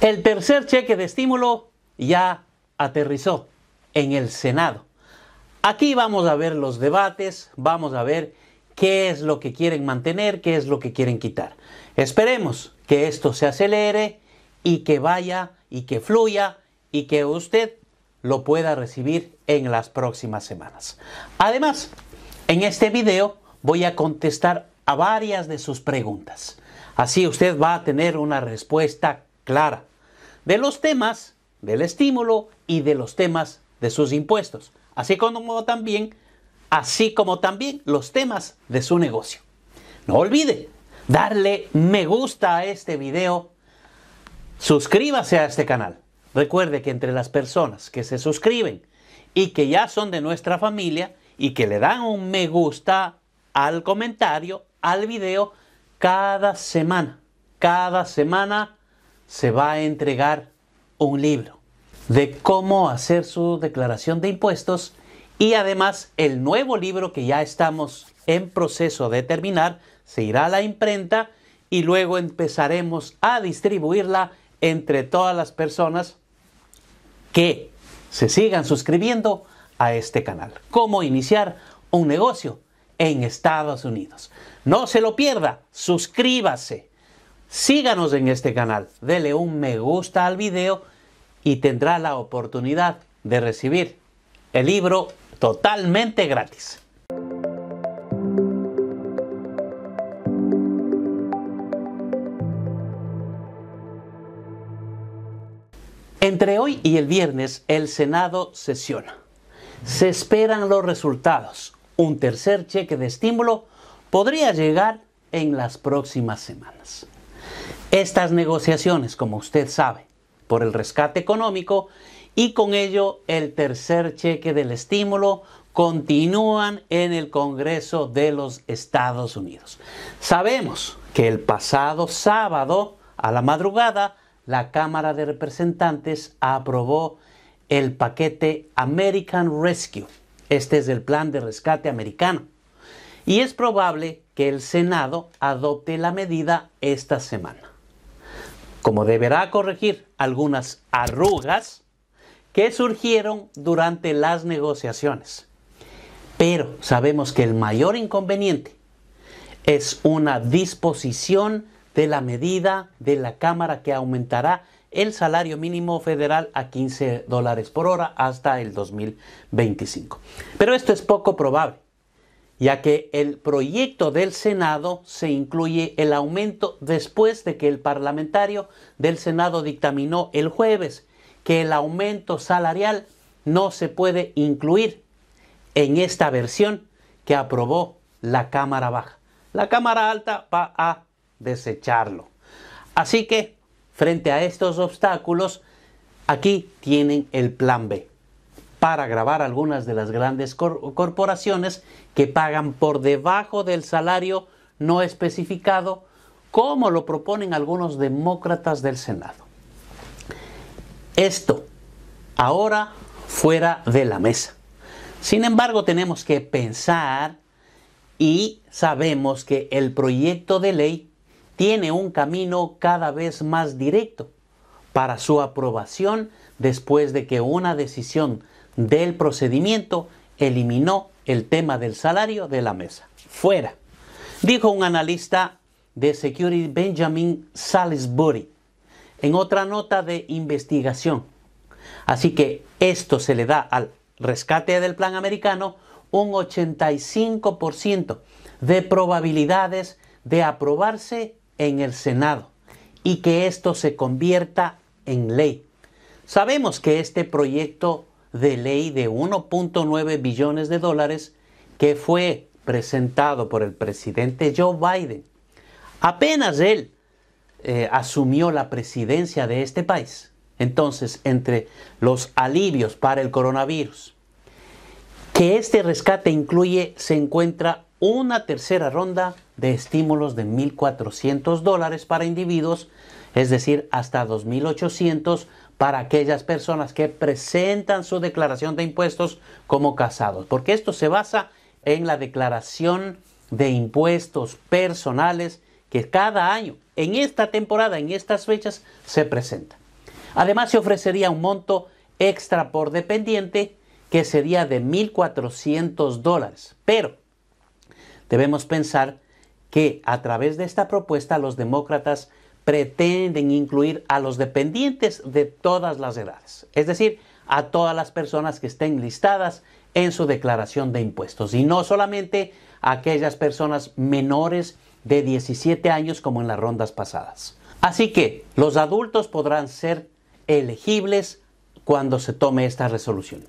El tercer cheque de estímulo ya aterrizó en el Senado. Aquí vamos a ver los debates, vamos a ver qué es lo que quieren mantener, qué es lo que quieren quitar. Esperemos que esto se acelere y que vaya y que fluya y que usted lo pueda recibir en las próximas semanas. Además, en este video voy a contestar a varias de sus preguntas. Así usted va a tener una respuesta clara de los temas del estímulo y de los temas de sus impuestos, así como también, así como también los temas de su negocio. No olvide darle me gusta a este video, suscríbase a este canal. Recuerde que entre las personas que se suscriben y que ya son de nuestra familia y que le dan un me gusta al comentario, al video, cada semana, cada semana se va a entregar un libro de cómo hacer su declaración de impuestos y además el nuevo libro que ya estamos en proceso de terminar se irá a la imprenta y luego empezaremos a distribuirla entre todas las personas que se sigan suscribiendo a este canal. Cómo iniciar un negocio en Estados Unidos. No se lo pierda, suscríbase. Síganos en este canal, dele un me gusta al video y tendrá la oportunidad de recibir el libro totalmente gratis. Entre hoy y el viernes el Senado sesiona. Se esperan los resultados. Un tercer cheque de estímulo podría llegar en las próximas semanas. Estas negociaciones, como usted sabe, por el rescate económico y con ello el tercer cheque del estímulo continúan en el Congreso de los Estados Unidos. Sabemos que el pasado sábado a la madrugada la Cámara de Representantes aprobó el paquete American Rescue. Este es el plan de rescate americano. Y es probable que el Senado adopte la medida esta semana como deberá corregir algunas arrugas que surgieron durante las negociaciones. Pero sabemos que el mayor inconveniente es una disposición de la medida de la Cámara que aumentará el salario mínimo federal a 15 dólares por hora hasta el 2025. Pero esto es poco probable ya que el proyecto del Senado se incluye el aumento después de que el parlamentario del Senado dictaminó el jueves que el aumento salarial no se puede incluir en esta versión que aprobó la Cámara Baja. La Cámara Alta va a desecharlo. Así que, frente a estos obstáculos, aquí tienen el plan B para grabar algunas de las grandes corporaciones que pagan por debajo del salario no especificado, como lo proponen algunos demócratas del Senado. Esto ahora fuera de la mesa. Sin embargo, tenemos que pensar y sabemos que el proyecto de ley tiene un camino cada vez más directo para su aprobación después de que una decisión del procedimiento eliminó el tema del salario de la mesa. Fuera. Dijo un analista de Security Benjamin Salisbury en otra nota de investigación. Así que esto se le da al rescate del plan americano un 85% de probabilidades de aprobarse en el Senado y que esto se convierta en ley. Sabemos que este proyecto de ley de 1.9 billones de dólares que fue presentado por el presidente Joe Biden. Apenas él eh, asumió la presidencia de este país. Entonces, entre los alivios para el coronavirus, que este rescate incluye, se encuentra una tercera ronda de estímulos de 1.400 dólares para individuos, es decir, hasta 2.800 para aquellas personas que presentan su declaración de impuestos como casados, porque esto se basa en la declaración de impuestos personales que cada año, en esta temporada, en estas fechas, se presenta. Además, se ofrecería un monto extra por dependiente que sería de 1.400 dólares. Pero debemos pensar que a través de esta propuesta los demócratas pretenden incluir a los dependientes de todas las edades, es decir, a todas las personas que estén listadas en su declaración de impuestos y no solamente a aquellas personas menores de 17 años como en las rondas pasadas. Así que los adultos podrán ser elegibles cuando se tome esta resolución.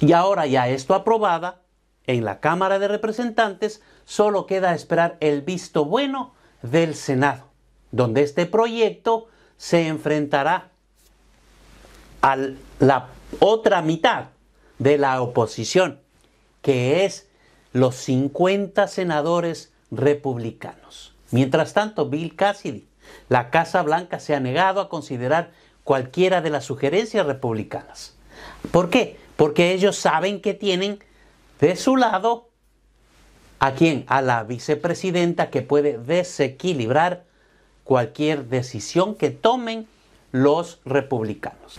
Y ahora ya esto aprobada en la Cámara de Representantes, solo queda esperar el visto bueno del Senado donde este proyecto se enfrentará a la otra mitad de la oposición, que es los 50 senadores republicanos. Mientras tanto, Bill Cassidy, la Casa Blanca se ha negado a considerar cualquiera de las sugerencias republicanas. ¿Por qué? Porque ellos saben que tienen de su lado a quien, A la vicepresidenta que puede desequilibrar cualquier decisión que tomen los republicanos.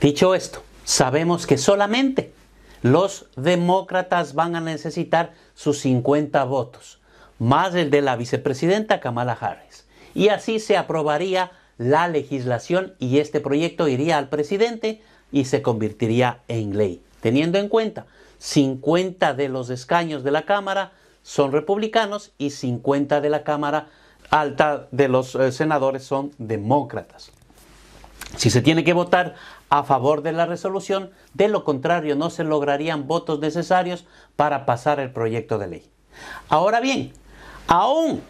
Dicho esto, sabemos que solamente los demócratas van a necesitar sus 50 votos, más el de la vicepresidenta Kamala Harris. Y así se aprobaría la legislación y este proyecto iría al presidente y se convertiría en ley, teniendo en cuenta 50 de los escaños de la Cámara son republicanos y 50 de la Cámara alta de los eh, senadores son demócratas. Si se tiene que votar a favor de la resolución, de lo contrario no se lograrían votos necesarios para pasar el proyecto de ley. Ahora bien, aún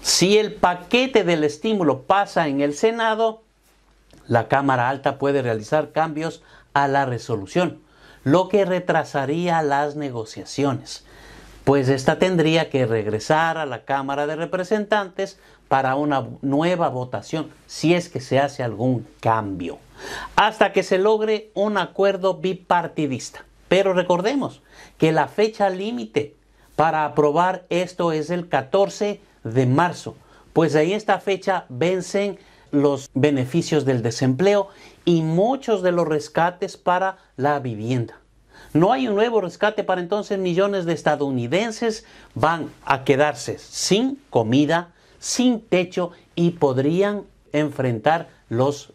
si el paquete del estímulo pasa en el Senado, la Cámara Alta puede realizar cambios a la resolución, lo que retrasaría las negociaciones pues esta tendría que regresar a la Cámara de Representantes para una nueva votación, si es que se hace algún cambio, hasta que se logre un acuerdo bipartidista. Pero recordemos que la fecha límite para aprobar esto es el 14 de marzo, pues ahí esta fecha vencen los beneficios del desempleo y muchos de los rescates para la vivienda no hay un nuevo rescate para entonces millones de estadounidenses van a quedarse sin comida, sin techo y podrían enfrentar los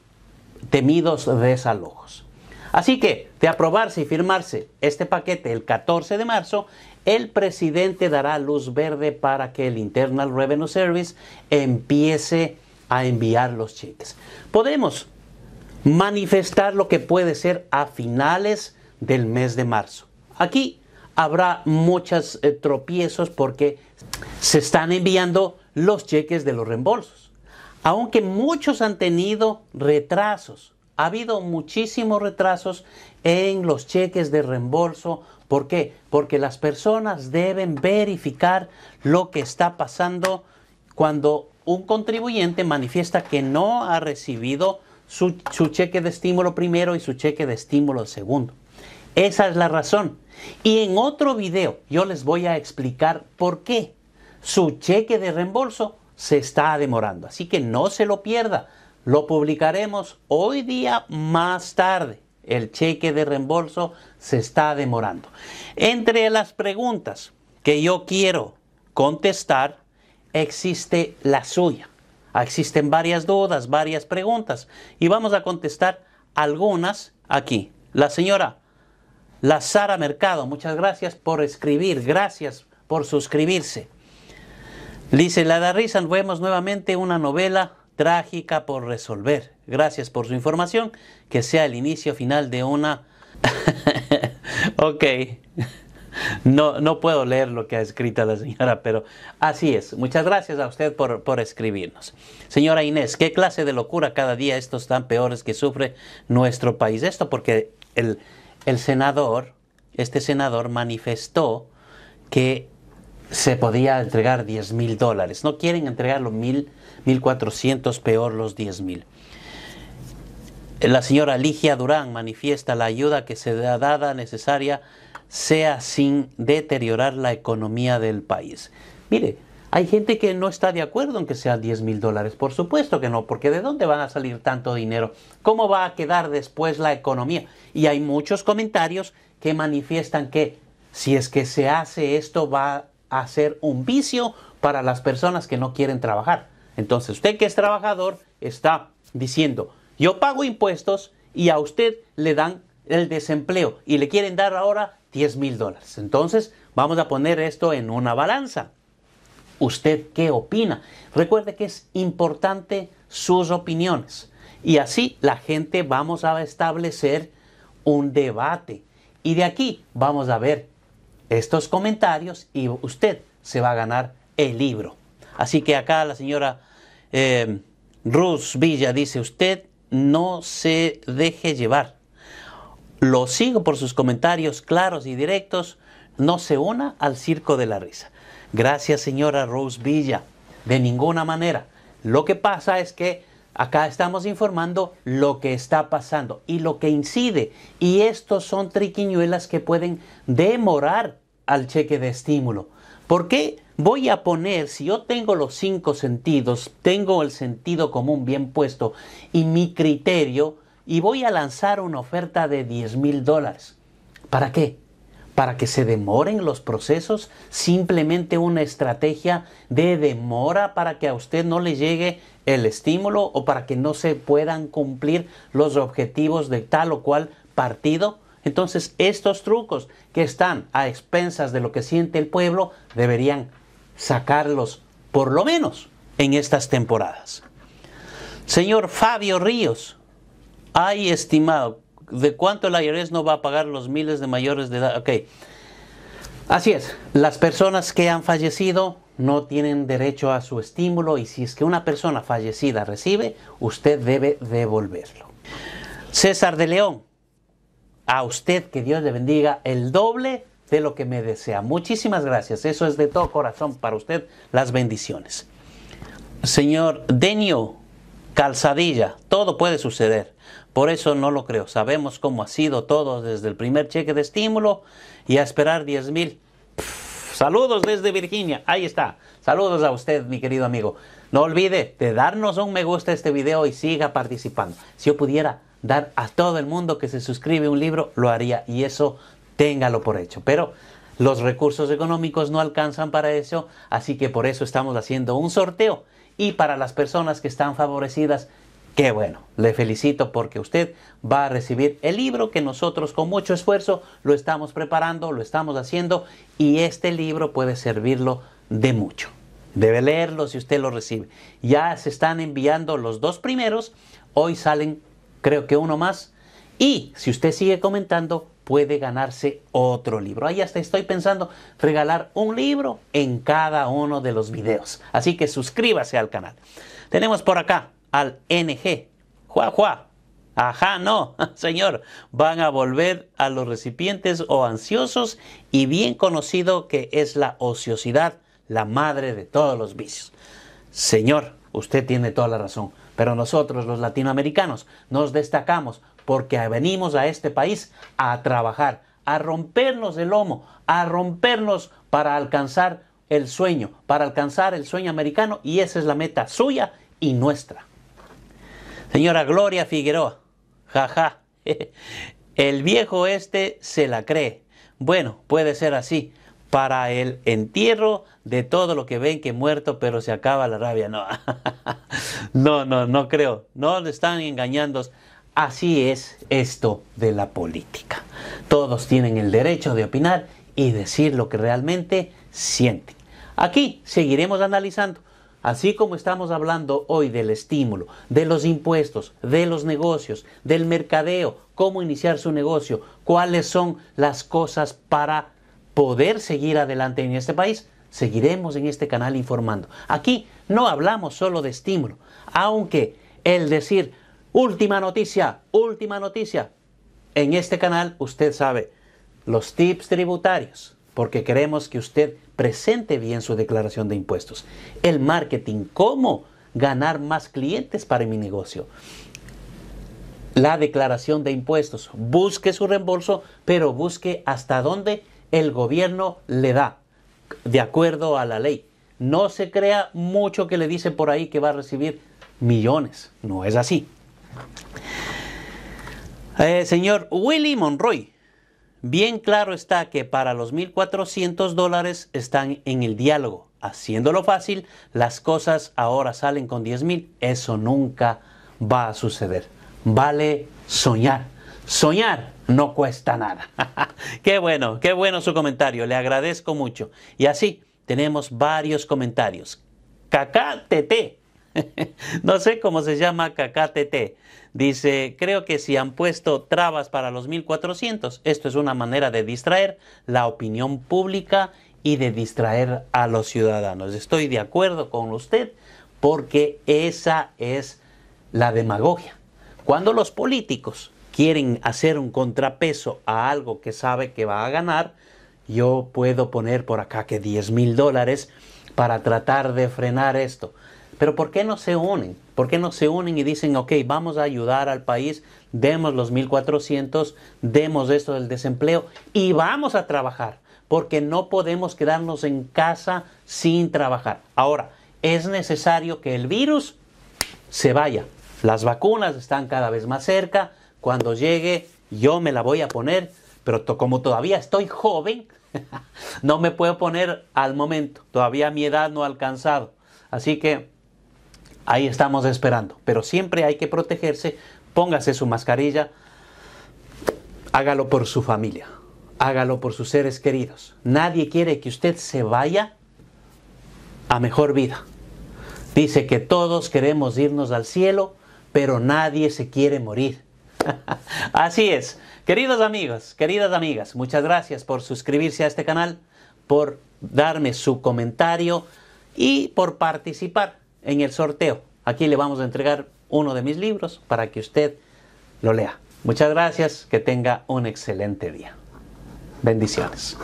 temidos desalojos. Así que, de aprobarse y firmarse este paquete el 14 de marzo, el presidente dará luz verde para que el Internal Revenue Service empiece a enviar los cheques. Podemos manifestar lo que puede ser a finales del mes de marzo. Aquí habrá muchos eh, tropiezos porque se están enviando los cheques de los reembolsos. Aunque muchos han tenido retrasos, ha habido muchísimos retrasos en los cheques de reembolso. ¿Por qué? Porque las personas deben verificar lo que está pasando cuando un contribuyente manifiesta que no ha recibido su, su cheque de estímulo primero y su cheque de estímulo segundo. Esa es la razón. Y en otro video yo les voy a explicar por qué su cheque de reembolso se está demorando. Así que no se lo pierda. Lo publicaremos hoy día más tarde. El cheque de reembolso se está demorando. Entre las preguntas que yo quiero contestar, existe la suya. Existen varias dudas, varias preguntas y vamos a contestar algunas aquí. La señora la Sara Mercado, muchas gracias por escribir, gracias por suscribirse. Dice, la Rizan, vemos nuevamente una novela trágica por resolver. Gracias por su información, que sea el inicio final de una... ok, no, no puedo leer lo que ha escrito la señora, pero así es. Muchas gracias a usted por, por escribirnos. Señora Inés, ¿qué clase de locura cada día estos tan peores que sufre nuestro país? Esto porque el el senador, este senador manifestó que se podía entregar 10 mil dólares. No quieren entregar los 1.400, peor los 10 mil. La señora Ligia Durán manifiesta la ayuda que se ha dada necesaria sea sin deteriorar la economía del país. Mire, hay gente que no está de acuerdo en que sea 10 mil dólares. Por supuesto que no, porque ¿de dónde van a salir tanto dinero? ¿Cómo va a quedar después la economía? Y hay muchos comentarios que manifiestan que si es que se hace esto va a ser un vicio para las personas que no quieren trabajar. Entonces usted que es trabajador está diciendo, yo pago impuestos y a usted le dan el desempleo y le quieren dar ahora 10 mil dólares. Entonces vamos a poner esto en una balanza. ¿Usted qué opina? Recuerde que es importante sus opiniones. Y así la gente vamos a establecer un debate. Y de aquí vamos a ver estos comentarios y usted se va a ganar el libro. Así que acá la señora eh, Villa dice, usted no se deje llevar. Lo sigo por sus comentarios claros y directos. No se una al circo de la risa. Gracias, señora Rose Villa. De ninguna manera. Lo que pasa es que acá estamos informando lo que está pasando y lo que incide. Y estos son triquiñuelas que pueden demorar al cheque de estímulo. ¿Por qué voy a poner, si yo tengo los cinco sentidos, tengo el sentido común bien puesto y mi criterio, y voy a lanzar una oferta de 10 mil dólares? ¿Para qué? para que se demoren los procesos, simplemente una estrategia de demora para que a usted no le llegue el estímulo o para que no se puedan cumplir los objetivos de tal o cual partido. Entonces, estos trucos que están a expensas de lo que siente el pueblo deberían sacarlos, por lo menos en estas temporadas. Señor Fabio Ríos, hay estimado, de cuánto el IRS no va a pagar los miles de mayores de edad. Ok. Así es, las personas que han fallecido no tienen derecho a su estímulo y si es que una persona fallecida recibe, usted debe devolverlo. César de León, a usted que Dios le bendiga el doble de lo que me desea. Muchísimas gracias, eso es de todo corazón para usted las bendiciones. Señor Denio Calzadilla, todo puede suceder. Por eso no lo creo. Sabemos cómo ha sido todo desde el primer cheque de estímulo y a esperar 10 mil. Saludos desde Virginia. Ahí está. Saludos a usted, mi querido amigo. No olvide de darnos un me gusta a este video y siga participando. Si yo pudiera dar a todo el mundo que se suscribe un libro, lo haría y eso téngalo por hecho. Pero los recursos económicos no alcanzan para eso, así que por eso estamos haciendo un sorteo. Y para las personas que están favorecidas, Qué bueno, le felicito porque usted va a recibir el libro que nosotros con mucho esfuerzo lo estamos preparando, lo estamos haciendo y este libro puede servirlo de mucho. Debe leerlo si usted lo recibe. Ya se están enviando los dos primeros, hoy salen creo que uno más y si usted sigue comentando puede ganarse otro libro. Ahí hasta estoy pensando regalar un libro en cada uno de los videos. Así que suscríbase al canal. Tenemos por acá al NG. Juá, juá. Ajá, no, señor. Van a volver a los recipientes o ansiosos y bien conocido que es la ociosidad, la madre de todos los vicios. Señor, usted tiene toda la razón. Pero nosotros, los latinoamericanos, nos destacamos porque venimos a este país a trabajar, a rompernos el lomo, a rompernos para alcanzar el sueño, para alcanzar el sueño americano y esa es la meta suya y nuestra. Señora Gloria Figueroa, jaja, el viejo este se la cree. Bueno, puede ser así, para el entierro de todo lo que ven que muerto, pero se acaba la rabia. No, no, no, no creo. No le están engañando. Así es esto de la política. Todos tienen el derecho de opinar y decir lo que realmente sienten. Aquí seguiremos analizando. Así como estamos hablando hoy del estímulo, de los impuestos, de los negocios, del mercadeo, cómo iniciar su negocio, cuáles son las cosas para poder seguir adelante en este país, seguiremos en este canal informando. Aquí no hablamos solo de estímulo, aunque el decir última noticia, última noticia, en este canal usted sabe los tips tributarios, porque queremos que usted presente bien su declaración de impuestos. El marketing, cómo ganar más clientes para mi negocio. La declaración de impuestos, busque su reembolso, pero busque hasta dónde el gobierno le da, de acuerdo a la ley. No se crea mucho que le dice por ahí que va a recibir millones. No es así. Eh, señor Willy Monroy, Bien claro está que para los 1.400 dólares están en el diálogo. Haciéndolo fácil, las cosas ahora salen con 10.000. Eso nunca va a suceder. Vale soñar. Soñar no cuesta nada. qué bueno, qué bueno su comentario. Le agradezco mucho. Y así tenemos varios comentarios. Cacate. no sé cómo se llama cacate. Dice, creo que si han puesto trabas para los 1400, esto es una manera de distraer la opinión pública y de distraer a los ciudadanos. Estoy de acuerdo con usted porque esa es la demagogia. Cuando los políticos quieren hacer un contrapeso a algo que sabe que va a ganar, yo puedo poner por acá que 10 mil dólares para tratar de frenar esto. Pero ¿por qué no se unen? ¿Por qué no se unen y dicen, ok, vamos a ayudar al país, demos los 1.400, demos esto del desempleo y vamos a trabajar? Porque no podemos quedarnos en casa sin trabajar. Ahora, es necesario que el virus se vaya. Las vacunas están cada vez más cerca. Cuando llegue, yo me la voy a poner. Pero como todavía estoy joven, no me puedo poner al momento. Todavía mi edad no ha alcanzado. Así que ahí estamos esperando. Pero siempre hay que protegerse, póngase su mascarilla, hágalo por su familia, hágalo por sus seres queridos. Nadie quiere que usted se vaya a mejor vida. Dice que todos queremos irnos al cielo, pero nadie se quiere morir. Así es. Queridos amigos, queridas amigas, muchas gracias por suscribirse a este canal, por darme su comentario y por participar en el sorteo. Aquí le vamos a entregar uno de mis libros para que usted lo lea. Muchas gracias, que tenga un excelente día. Bendiciones.